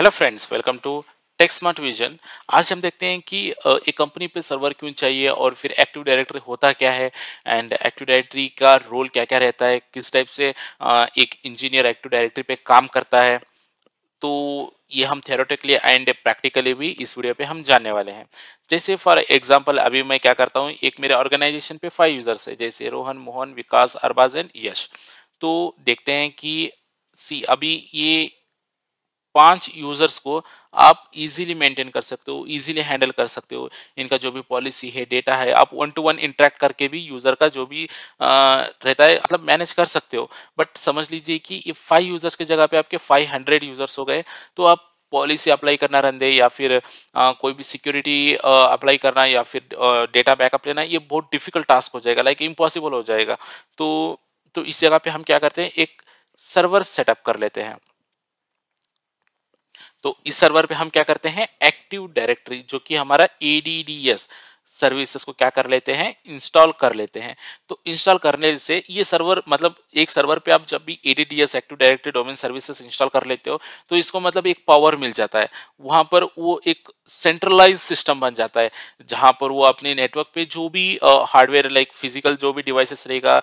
hello friends welcome to tech smart vision आज हम देखते हैं कि एक कंपनी पे सर्वर क्यों चाहिए और फिर एक्टिव डायरेक्टरी होता क्या है एंड एक्टिव डायरेक्टरी का रोल क्या क्या रहता है किस टाइप से एक इंजीनियर एक्टिव डायरेक्टरी पे काम करता है तो ये हम थेरोटिकली एंड प्रैक्टिकली भी इस वीडियो पे हम जानने वाले हैं जैसे फॉर एग्जांपल अभी मैं क्या करता हूँ एक मेरे ऑर्गेनाइजेशन पे फाइव यूजर्स है जैसे रोहन मोहन विकास अरबाज एंड यश तो देखते हैं कि सी अभी ये पांच यूजर्स को आप इजीली मेंटेन कर सकते हो इजीली हैंडल कर सकते हो इनका जो भी पॉलिसी है डेटा है आप वन टू वन इंटरेक्ट करके भी यूजर का जो भी आ, रहता है मतलब मैनेज कर सकते हो बट समझ लीजिए कि ये फाइव यूजर्स की जगह पे आपके फाइव हंड्रेड यूजर्स हो गए तो आप पॉलिसी अप्लाई करना रन या फिर आ, कोई भी सिक्योरिटी अप्लाई करना या फिर डेटा बैकअप लेना ये बहुत डिफिकल्ट टास्क हो जाएगा लाइक इम्पॉसिबल हो जाएगा तो तो इस जगह पे हम क्या करते हैं एक सर्वर सेटअप कर लेते हैं तो इस सर्वर पे हम क्या करते हैं एक्टिव डायरेक्टरी जो कि हमारा ए सर्विसेज को क्या कर लेते हैं इंस्टॉल कर लेते हैं तो इंस्टॉल करने से ये सर्वर मतलब एक सर्वर पे आप जब भी A D D S active directory domain services install कर लेते हो तो इसको मतलब एक पावर मिल जाता है वहाँ पर वो एक सेंट्रलाइज सिस्टम बन जाता है जहाँ पर वो अपने नेटवर्क पे जो भी हार्डवेयर लाइक फिजिकल जो भी डिवाइसेस रहेगा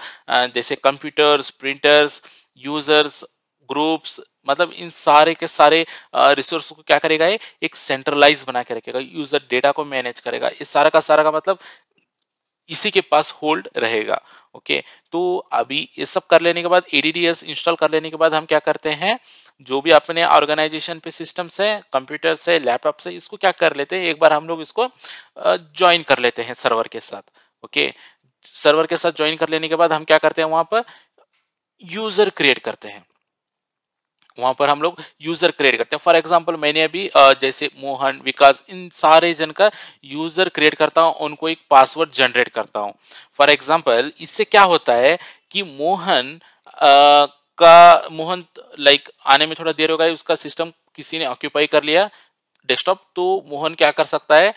जैसे कंप्यूटर्स प्रिंटर्स यूजर्स ग्रुप्स मतलब इन सारे के सारे रिसोर्स को क्या करेगा ये एक सेंट्रलाइज बना के रखेगा यूजर डेटा को मैनेज करेगा इस सारा का सारा का मतलब इसी के पास होल्ड रहेगा ओके तो अभी ये सब कर लेने के बाद एडीडीएस इंस्टॉल कर लेने के बाद हम क्या करते हैं जो भी अपने ऑर्गेनाइजेशन पे सिस्टम्स है कंप्यूटर से लैपटॉप से इसको क्या कर लेते हैं एक बार हम लोग इसको ज्वाइन कर लेते हैं सर्वर के साथ ओके सर्वर के साथ ज्वाइन कर लेने के बाद हम क्या करते हैं वहां पर यूजर क्रिएट करते हैं वहां पर हम लोग यूजर क्रिएट करते हैं फॉर एग्जाम्पल मैंने अभी जैसे मोहन विकास इन सारे जन का यूजर क्रिएट करता हूँ उनको एक पासवर्ड जनरेट करता हूँ फॉर एग्जाम्पल इससे क्या होता है कि मोहन आ, का मोहन लाइक आने में थोड़ा देर होगा उसका सिस्टम किसी ने ऑक्यूपाई कर लिया डेस्कटॉप तो मोहन क्या कर सकता है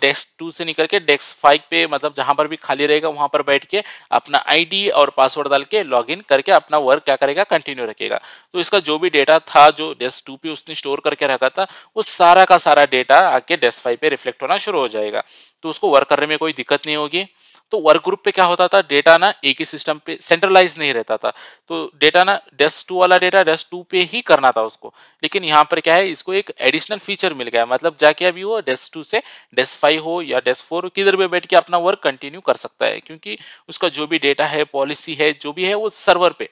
डेस्क टू से निकल के डेस्क फाइव पे मतलब जहां पर भी खाली रहेगा वहां पर बैठ के अपना आईडी और पासवर्ड डाल के लॉगिन करके अपना वर्क क्या करेगा कंटिन्यू रखेगा तो इसका जो भी डेटा था जो डेस्क टू पे उसने स्टोर करके रखा था वो सारा का सारा डेटा आके डेस्क फाइव पे रिफ्लेक्ट होना शुरू हो जाएगा तो उसको वर्क करने में कोई दिक्कत नहीं होगी तो वर्क ग्रुप पे क्या होता था डेटा ना एक ही सिस्टम पे सेंट्रलाइज नहीं रहता था तो डेटा ना डेस्क टू वाला डेटा डेस्क टू पे ही करना था उसको लेकिन यहाँ पर क्या है इसको एक एडिशनल फीचर मिल गया मतलब जाके अभी वो डेस्क टू से डेस्क फाइव हो या डेस्क फोर किधर पे बैठ के अपना वर्क कंटिन्यू कर सकता है क्योंकि उसका जो भी डेटा है पॉलिसी है जो भी है वो सर्वर पे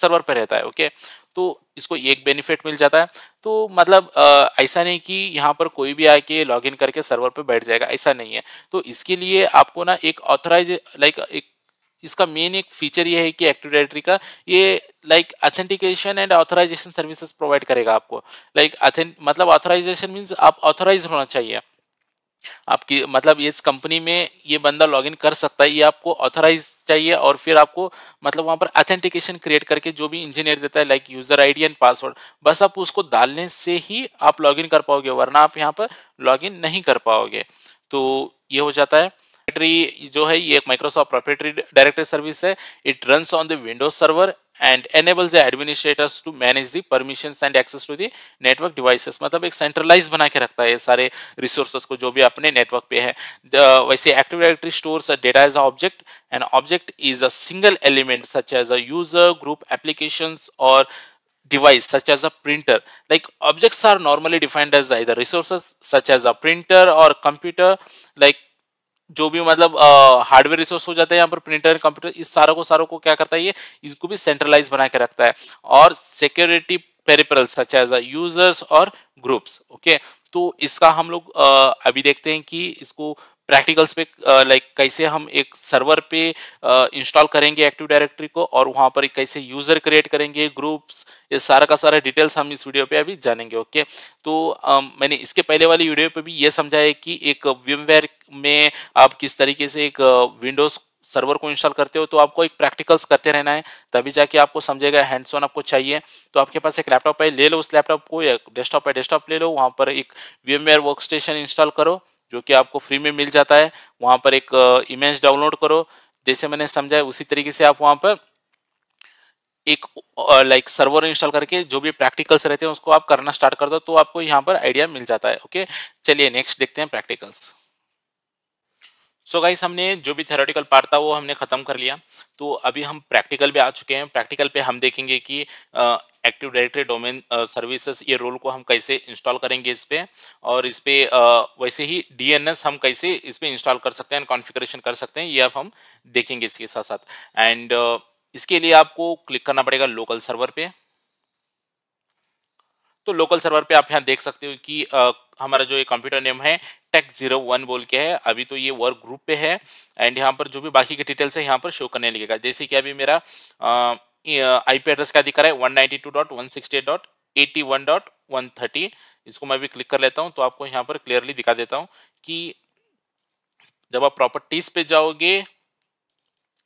सर्वर पे रहता है ओके तो इसको एक बेनिफिट मिल जाता है तो मतलब ऐसा नहीं कि यहाँ पर कोई भी आके लॉगिन करके सर्वर पे बैठ जाएगा ऐसा नहीं है तो इसके लिए आपको ना एक ऑथराइज लाइक एक इसका मेन एक फीचर ये है कि एक्टिव डायरेक्टरी का ये like authentication and authorization services provide करेगा आपको लाइक like, मतलब ऑथराइजेशन मीन्स आप ऑथराइज होना चाहिए आपकी मतलब इस कंपनी में ये बंदा लॉगिन कर सकता है ये आपको ऑथराइज चाहिए और फिर आपको मतलब वहाँ पर अथेंटिकेशन क्रिएट करके जो भी इंजीनियर देता है like user ID and password बस आप उसको डालने से ही आप लॉगिन कर पाओगे वरना आप यहाँ पर लॉगिन नहीं कर पाओगे तो ये हो जाता है जो है ये एक माइक्रोसॉफ्ट प्रोप्रेटरी डायरेक्टरी सर्विस है it run on the Windows server and enables the administrators to manage the permissions and access to the network devices मतलब एक centralized बना के रखता है सारे resources को जो भी अपने network पे है the, वैसे Active Directory stores a data as an object an object is a single element such as a user group applications or device such as a printer like objects are normally defined as either resources such as a printer or computer like जो भी मतलब hardware resource हो जाता है यहाँ पर printer computer इस सारों को सारों को क्या करता है ये इसको भी सेंट्रलाइज बना के रखता है और security peripheral such as users और ग्रुप्स ओके तो इसका हम लोग अभी देखते हैं कि इसको प्रैक्टिकल्स पे लाइक कैसे हम एक सर्वर पे इंस्टॉल करेंगे एक्टिव डायरेक्टरी को और वहां पर कैसे यूजर क्रिएट करेंगे ग्रुप्स ये सारा का सारा डिटेल्स हम इस वीडियो पे अभी जानेंगे ओके तो आ, मैंने इसके पहले वाली वीडियो पे भी ये समझाया कि एक विमवेयर में आप किस तरीके से एक विंडोज सर्वर को इंस्टॉल करते हो तो आपको एक प्रैक्टिकल्स करते रहना है तभी जाके आपको समझेगा हैंड्स ऑन आपको चाहिए तो आपके पास एक लैपटॉप है ले लो उस लैपटॉप को या डेस्कटॉप है डेस्कटॉप ले लो वहाँ पर एक V M workstation install करो जो कि आपको फ्री में मिल जाता है वहाँ पर एक इमेज डाउनलोड करो जैसे मैंने समझाया उसी तरीके से आप वहाँ पर एक लाइक सर्वर इंस्टॉल करके जो भी प्रैक्टिकल्स रहते हैं उसको आप करना स्टार्ट कर दो तो आपको यहाँ पर आइडिया मिल जाता है ओके चलिए नेक्स्ट देखते हैं प्रैक्टिकल्स सो so गाइस हमने जो भी थेरोटिकल पार्ट था वो हमने ख़त्म कर लिया तो अभी हम प्रैक्टिकल भी आ चुके हैं प्रैक्टिकल पे हम देखेंगे कि एक्टिव डायरेक्टरी डोमेन सर्विसेज ये रोल को हम कैसे इंस्टॉल करेंगे इस पर और इस पर वैसे ही डीएनएस हम कैसे इस पर इंस्टॉल कर सकते हैं कॉन्फ़िगरेशन कर सकते हैं ये अब हम देखेंगे इसके साथ साथ एंड uh, इसके लिए आपको क्लिक करना पड़ेगा लोकल सर्वर पे तो लोकल सर्वर पे आप यहाँ देख सकते हो कि uh, हमारा जो ये कंप्यूटर नेम है टेक जीरो वन बोल के है अभी तो ये वर्क ग्रुप पे है एंड यहाँ पर जो भी बाकी के डिटेल्स है यहाँ पर शो करने लगेगा जैसे कि अभी मेरा आई एड्रेस का दिखा रहा है one ninety two dot one sixty dot eighty one dot one thirty इसको मैं भी क्लिक कर लेता हूँ तो आपको यहाँ पर क्लियरली दिखा देता हूँ कि जब आप प्रॉपर्टीज पे जाओगे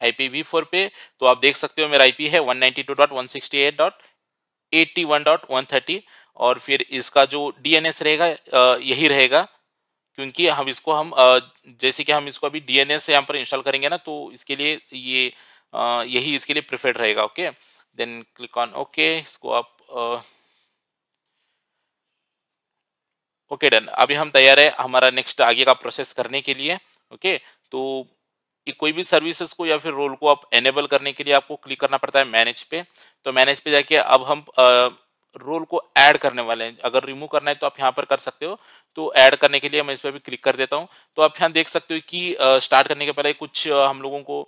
आई पे तो आप देख सकते हो मेरा आई है वन नाइनटी और फिर इसका जो डीएनएस रहेगा यही रहेगा क्योंकि हम इसको हम जैसे कि हम इसको अभी डीएनए से यहाँ पर इंस्टॉल करेंगे ना तो इसके लिए ये यही इसके लिए प्रिफेड रहेगा okay then click on okay इसको आप ओके डन अभी हम तैयार है हमारा नेक्स्ट आगे का प्रोसेस करने के लिए ओके तो कोई भी सर्विसेज को या फिर रोल को आप एनेबल करने के लिए आपको क्लिक करना पड़ता है मैनेज पे तो मैनेज पे जाके अब हम रोल को ऐड करने वाले हैं अगर रिमूव करना है तो आप यहाँ पर कर सकते हो तो ऐड करने के लिए मैं इस पर भी क्लिक कर देता हूँ तो आप यहाँ देख सकते हो कि स्टार्ट करने के पहले कुछ हम लोगों को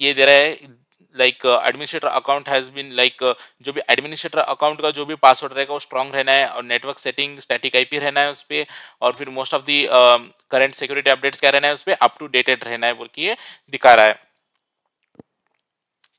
ये दे रहा है like administrator account has been like जो भी एडमिनिस्ट्रेटर अकाउंट का जो भी पासवर्ड रहेगा वो स्ट्रॉन्ग रहना है और नेटवर्क सेटिंग स्टैटिक आईपी रहना है उस पर और फिर most of the current security updates क्या रहना है उस पर अप टू डेटेड रहना है बोल के दिखा रहा है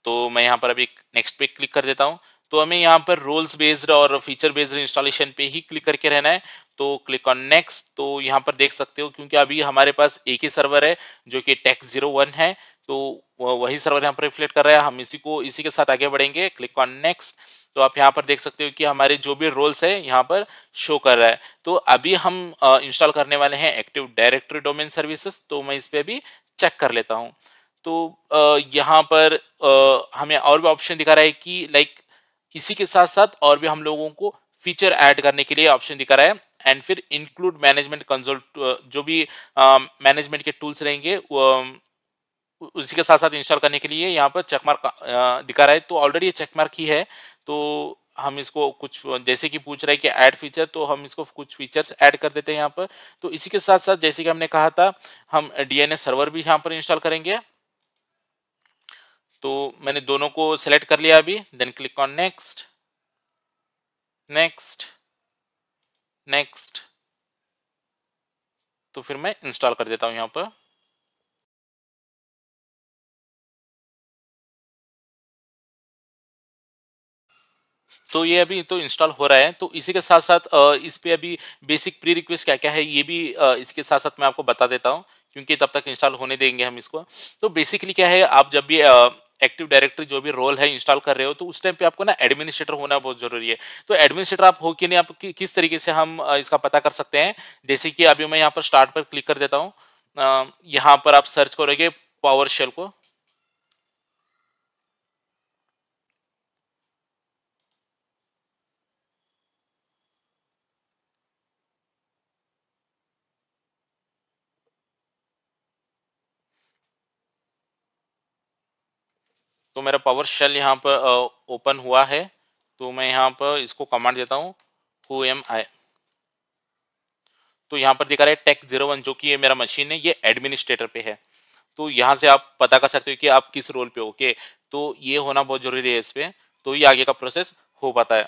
तो मैं यहाँ पर अभी नेक्स्ट पे क्लिक कर देता हूँ तो हमें यहाँ पर रोल्स बेस्ड और फीचर बेस्ड इंस्टॉलेशन पे ही क्लिक करके रहना है तो क्लिक ऑन नेक्स्ट तो यहाँ पर देख सकते हो क्योंकि अभी हमारे पास एक ही सर्वर है जो कि टेक्स जीरो वन है तो वही सर्वर यहाँ पर रिफ्लेक्ट कर रहा है हम इसी को इसी के साथ आगे बढ़ेंगे क्लिक ऑन नेक्स्ट तो आप यहाँ पर देख सकते हो कि हमारे जो भी रोल्स है यहाँ पर शो कर रहा है तो अभी हम इंस्टॉल करने वाले हैं एक्टिव डायरेक्टरी डोमेन सर्विसेस तो मैं इस पर अभी चेक कर लेता हूँ तो यहाँ पर हमें और भी ऑप्शन दिखा रहा है कि लाइक इसी के साथ साथ और भी हम लोगों को फीचर ऐड करने के लिए ऑप्शन दिखा रहा है एंड फिर इंक्लूड मैनेजमेंट कंसोल्ट जो भी मैनेजमेंट के टूल्स रहेंगे उसी के साथ साथ इंस्टॉल करने के लिए यहाँ पर चेकमार्क दिखा रहा है तो ऑलरेडी ये चेकमार्क ही है तो हम इसको कुछ जैसे कि पूछ रहे हैं कि ऐड फीचर तो हम इसको कुछ फीचर्स ऐड कर देते हैं यहाँ पर तो इसी के साथ साथ जैसे कि हमने कहा था हम डी सर्वर भी यहाँ पर इंस्टॉल करेंगे तो मैंने दोनों को सिलेक्ट कर लिया अभी then click on next next next तो फिर मैं इंस्टॉल कर देता हूं यहां पर तो ये अभी तो इंस्टॉल हो रहा है तो इसी के साथ साथ इस पे अभी बेसिक प्री रिक्वेस्ट क्या क्या है ये भी इसके साथ साथ मैं आपको बता देता हूँ क्योंकि तब तक इंस्टॉल होने देंगे हम इसको तो बेसिकली क्या है आप जब भी एक्टिव डायरेक्टरी जो भी रोल है इंस्टॉल कर रहे हो तो उस टाइम पे आपको ना एडमिनिस्ट्रेटर होना बहुत जरूरी है तो एडमिनिस्ट्रेटर आप हो कि नहीं आप कि, किस तरीके से हम इसका पता कर सकते हैं जैसे कि अभी मैं यहाँ पर स्टार्ट पर क्लिक कर देता हूँ यहाँ पर आप सर्च करोगे पावर शेल को तो मेरा पावर शेल यहाँ पर ओपन हुआ है तो मैं यहाँ पर इसको कमांड देता हूँ हु एम आई तो यहाँ पर दिखा रहा है टेक जीरो वन जो कि ये मेरा मशीन है ये एडमिनिस्ट्रेटर पे है तो यहाँ से आप पता कर सकते हो कि आप किस रोल पे हो के तो ये होना बहुत जरूरी है इस पर तो ये आगे का प्रोसेस हो पाता है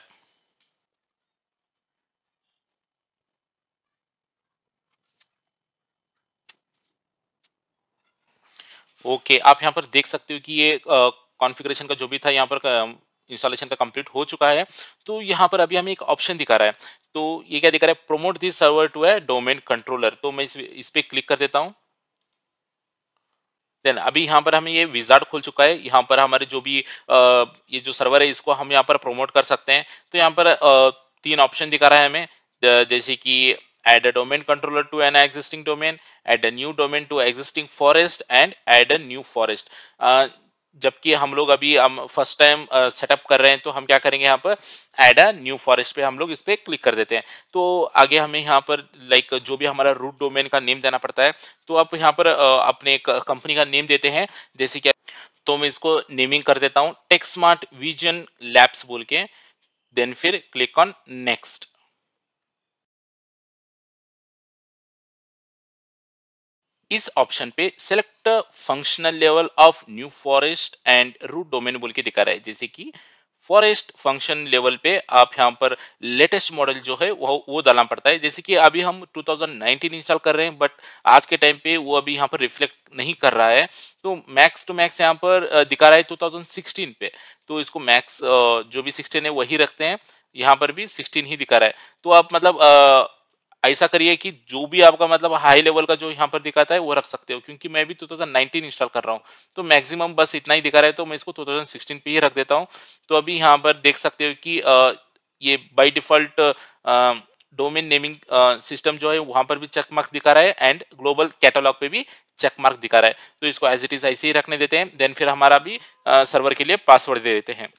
ओके okay, आप यहां पर देख सकते हो कि ये कॉन्फ़िगरेशन का जो भी था यहाँ पर इंस्टॉलेशन का कंप्लीट तो हो चुका है तो यहाँ पर अभी हमें एक ऑप्शन दिखा रहा है तो ये क्या दिखा रहा है promote this server to a domain controller तो मैं इस, पर क्लिक कर देता हूँ देन अभी यहाँ पर हमें ये विजार्ड खुल चुका है यहाँ पर हमारे जो भी आ, ये जो सर्वर है इसको हम यहाँ पर प्रोमोट कर सकते हैं तो यहाँ पर आ, तीन ऑप्शन दिखा रहा है हमें जैसे कि add a domain controller to an existing domain add a new domain to existing forest and add a new forest जबकि हम लोग अभी हम फर्स्ट टाइम सेटअप कर रहे हैं तो हम क्या करेंगे यहाँ पर एड अ न्यू फॉरेस्ट पे हम लोग इस पर क्लिक कर देते हैं तो आगे हमें यहाँ पर लाइक जो भी हमारा रूट डोमेन का नेम देना पड़ता है तो आप यहाँ पर अपने कंपनी का नेम देते हैं जैसे कि तो मैं इसको नेमिंग कर देता हूँ टेक्समार्ट विजन लैब्स बोल के देन फिर क्लिक ऑन नेक्स्ट इस ऑप्शन पे select functional level of new forest and root domain बोल के दिखा रहा है जैसे कि फॉरेस्ट फंक्शन लेवल पे आप यहाँ पर लेटेस्ट मॉडल जो है वो वो डालना पड़ता है जैसे कि अभी हम 2019 इंस्टॉल कर रहे हैं बट आज के टाइम पे वो अभी यहाँ पर रिफ्लेक्ट नहीं कर रहा है तो मैक्स टू मैक्स यहाँ पर दिखा रहा है 2016 पे तो इसको मैक्स जो भी 16 है वही रखते हैं यहाँ पर भी 16 ही दिखा रहा है तो आप मतलब ऐसा करिए कि जो भी आपका मतलब हाई लेवल का जो यहाँ पर दिखाता है वो रख सकते हो क्योंकि मैं भी 2019 इंस्टॉल कर रहा हूँ तो मैक्सिमम बस इतना ही दिखा रहा है तो मैं इसको 2016 पे ही रख देता हूँ तो अभी यहाँ पर देख सकते हो कि आ, ये by default domain naming system जो है वहाँ पर भी चकमार्क दिखा रहा है एंड ग्लोबल कैटलॉग पर भी चेकमार्क दिखा रहा है तो इसको एज इट इज ऐसे ही रखने देते हैं देन फिर हमारा भी सर्वर के लिए पासवर्ड दे देते हैं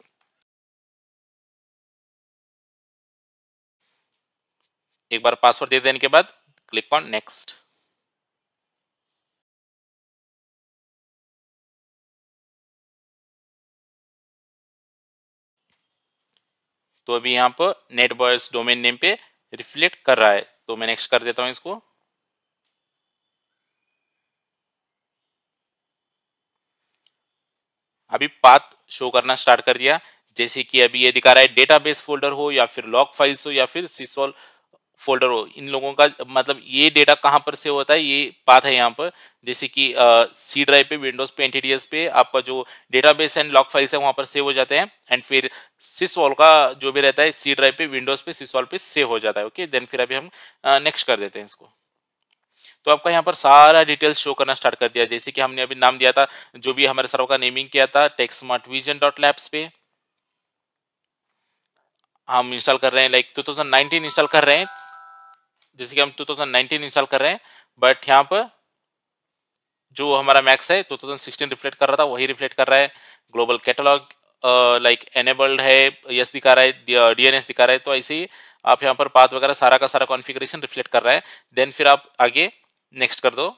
एक बार पासवर्ड दे देने के बाद क्लिक ऑन नेक्स्ट तो अभी यहां पर नेट बॉयस डोमेन नेम पे रिफ्लेक्ट कर रहा है तो मैं नेक्स्ट कर देता हूं इसको अभी पाथ शो करना स्टार्ट कर दिया जैसे कि अभी ये दिखा रहा है डेटाबेस फोल्डर हो या फिर लॉग फाइल्स हो या फिर सिसोल फोल्डर हो इन लोगों का मतलब ये डेटा कहाँ पर सेव होता है ये पाथ है यहाँ पर जैसे कि सी ड्राइव पे विंडोज पे एनटीडीएस पे आपका जो डेटाबेस एंड लॉक फाइल्स है वहाँ पर सेव हो जाते हैं एंड फिर सिसवॉल का जो भी रहता है सी ड्राइव पे विंडोज पे सिसवॉल पे सेव हो जाता है ओके देन फिर अभी हम नेक्स्ट कर देते हैं इसको तो आपका यहाँ पर सारा डिटेल्स शो करना स्टार्ट कर दिया जैसे कि हमने अभी नाम दिया था जो भी हमारे सर्व का नेमिंग किया था techs smart vision dot labs पे हम इंस्टॉल कर रहे हैं लाइक थाउजेंड 2019 इंस्टॉल कर रहे हैं जैसे कि हम 2019 इंस्टॉल कर रहे हैं बट यहाँ पर जो हमारा मैक्स है 2016 रिफ्लेक्ट कर रहा था वही रिफ्लेक्ट कर रहा है ग्लोबल कैटलॉग लाइक एनेबल्ड है यस दिखा रहा है डीएनएस दिखा रहा है तो ऐसे ही आप यहाँ पर पाथ वगैरह सारा का सारा कॉन्फ़िगरेशन रिफ्लेक्ट कर रहा है देन फिर आप आगे नेक्स्ट कर दो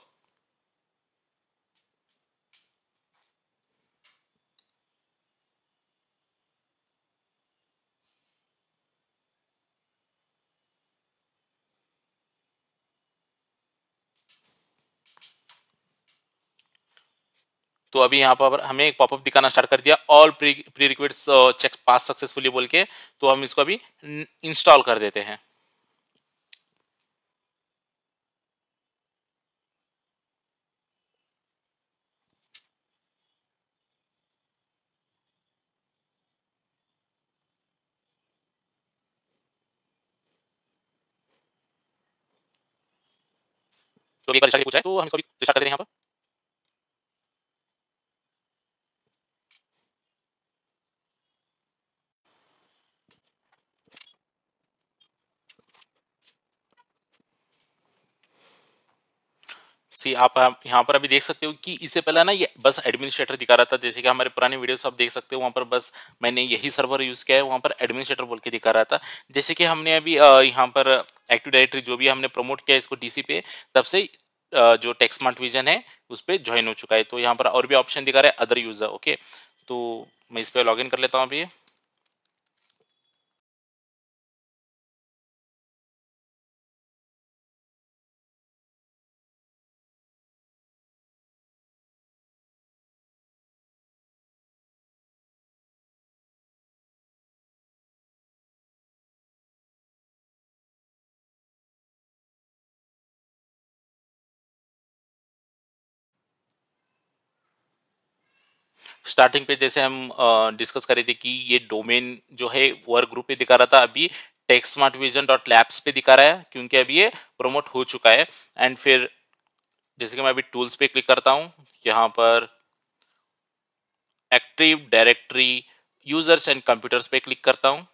तो अभी यहाँ पर हमें एक पॉपअप दिखाना स्टार्ट कर दिया all pre pre request check pass successfully बोल के तो हम इसको अभी इंस्टॉल कर देते हैं तो एक बार पूछा है तो हम इसको रिस्टार्ट कर देते हैं यहाँ पर सी आप यहाँ पर अभी देख सकते हो कि इससे पहले ना ये बस एडमिनिस्ट्रेटर दिखा रहा था जैसे कि हमारे पुराने वीडियोस आप देख सकते हो वहाँ पर बस मैंने यही सर्वर यूज़ किया है वहाँ पर एडमिनिस्ट्रेटर बोल के दिखा रहा था जैसे कि हमने अभी यहाँ पर एक्टिव डायरेक्टरी जो भी हमने प्रमोट किया इसको डी पे तब से जो टेक्स मार्ट विजन है उस पर ज्वाइन हो चुका है तो यहाँ पर और भी ऑप्शन दिखा रहा है अदर यूज़र ओके तो मैं इस पर लॉग कर लेता हूँ अभी स्टार्टिंग पे जैसे हम डिस्कस करे थे कि ये डोमेन जो है वर्क ग्रुप पे दिखा रहा था अभी techs smart vision dot labs पे दिखा रहा है क्योंकि अभी ये प्रमोट हो चुका है एंड फिर जैसे कि मैं अभी टूल्स पे क्लिक करता हूँ यहाँ पर active directory users and computers पे क्लिक करता हूँ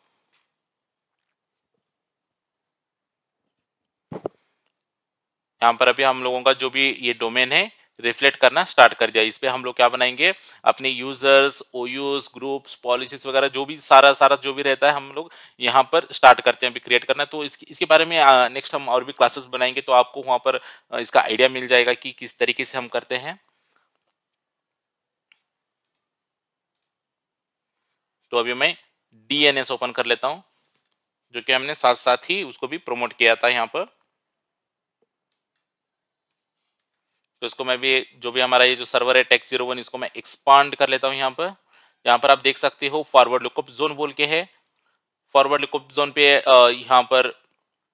यहाँ पर अभी हम लोगों का जो भी ये डोमेन है रिफ्लेक्ट करना स्टार्ट कर दिया इस पर हम लोग क्या बनाएंगे अपने यूजर्स ओयूज ग्रुप्स पॉलिसीज वगैरह जो भी सारा सारा जो भी रहता है हम लोग यहाँ पर स्टार्ट करते हैं अभी क्रिएट करना तो इसके इसके बारे में नेक्स्ट हम और भी क्लासेस बनाएंगे तो आपको वहाँ पर इसका आइडिया मिल जाएगा कि किस तरीके से हम करते हैं तो अभी मैं डी ओपन कर लेता हूँ जो कि हमने साथ साथ ही उसको भी प्रमोट किया था यहाँ पर तो इसको मैं भी जो भी हमारा ये जो सर्वर है टेक्स जीरो वन इसको मैं एक्सपांड कर लेता हूँ यहाँ पर यहाँ पर आप देख सकते हो फॉरवर्ड लुकअप जोन बोल के है फॉरवर्ड लुकअप जोन पे यहाँ पर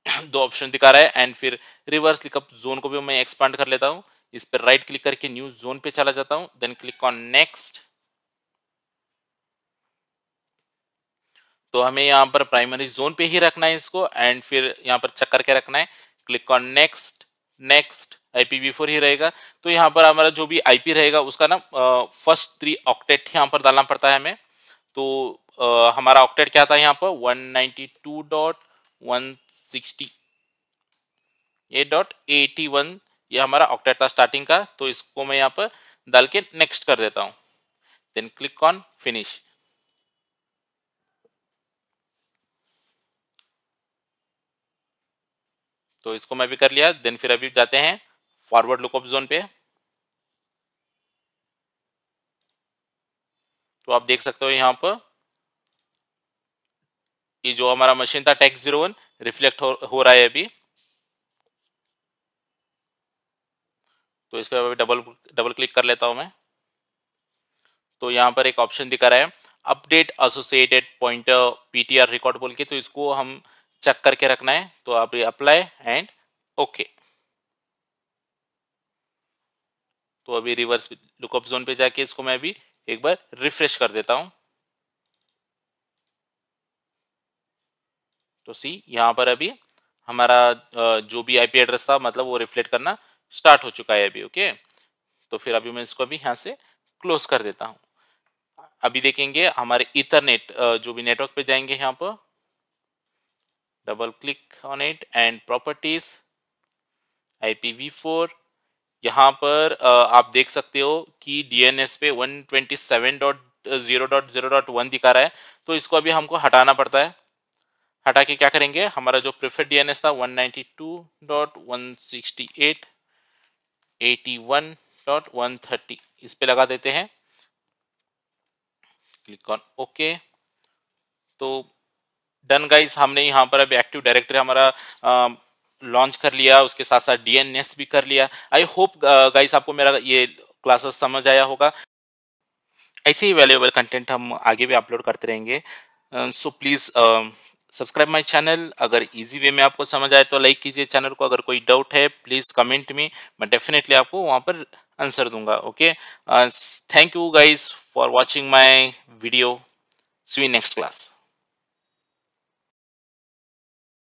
दो ऑप्शन दिखा रहा है एंड फिर रिवर्स लिकअप जोन को भी मैं एक्सपांड कर लेता हूँ इस पर राइट क्लिक करके न्यू जोन पे चला जाता हूँ देन क्लिक ऑन नेक्स्ट तो हमें यहाँ पर प्राइमरी जोन पे ही रखना है इसको एंड फिर यहाँ पर चक्कर के रखना है click on next next IPv four ही रहेगा तो यहाँ पर हमारा जो भी आईपी रहेगा उसका ना फर्स्ट थ्री ऑक्टेट यहाँ पर डालना पड़ता है हमें तो आ, हमारा ऑक्टेट क्या था यहाँ पर one ninety two dot one sixty eight dot eighty one ये हमारा ऑक्टेट था स्टार्टिंग का तो इसको मैं यहाँ पर डाल के नेक्स्ट कर देता हूँ देन क्लिक ऑन फिनिश तो इसको मैं भी कर लिया देन फिर अभी जाते हैं फॉरवर्ड लुकअप जोन पे तो आप देख सकते हो यहाँ पर ये जो हमारा मशीन था टेक्स जीरो वन रिफ्लेक्ट हो, हो रहा है अभी तो इस पर अभी डबल डबल क्लिक कर लेता हूं मैं तो यहाँ पर एक ऑप्शन दिखा रहा है update associated pointer PTR record बोल के तो इसको हम चेक करके रखना है तो आप अप्लाई एंड ओके तो अभी रिवर्स लुकअप जोन पे जाके इसको मैं अभी एक बार रिफ्रेश कर देता हूं तो सी यहाँ पर अभी हमारा जो भी आईपी एड्रेस था मतलब वो रिफ्लेक्ट करना स्टार्ट हो चुका है अभी ओके तो फिर अभी मैं इसको अभी यहां से क्लोज कर देता हूं अभी देखेंगे हमारे इथरनेट जो भी नेटवर्क पे जाएंगे यहां पर double click on it and properties IPv4 यहाँ पर आप देख सकते हो कि DNS पे 127.0.0.1 दिखा रहा है तो इसको अभी हमको हटाना पड़ता है हटा के क्या करेंगे हमारा जो प्रिफर्ड डीएनएस था 192.168.81.130 इस पे लगा देते हैं क्लिक ऑन ओके तो डन गाइज हमने यहाँ पर अब एक्टिव डायरेक्टरी हमारा लॉन्च कर लिया उसके साथ साथ डीएनएस भी कर लिया आई होप गाइस आपको मेरा ये क्लासेस समझ आया होगा ऐसे ही वैल्यूएबल कंटेंट हम आगे भी अपलोड करते रहेंगे so please subscribe my channel अगर इजी वे में आपको समझ आए तो लाइक कीजिए चैनल को अगर कोई डाउट है प्लीज़ कमेंट में मैं डेफिनेटली आपको वहाँ पर आंसर दूंगा okay thank you guys for watching my video see next class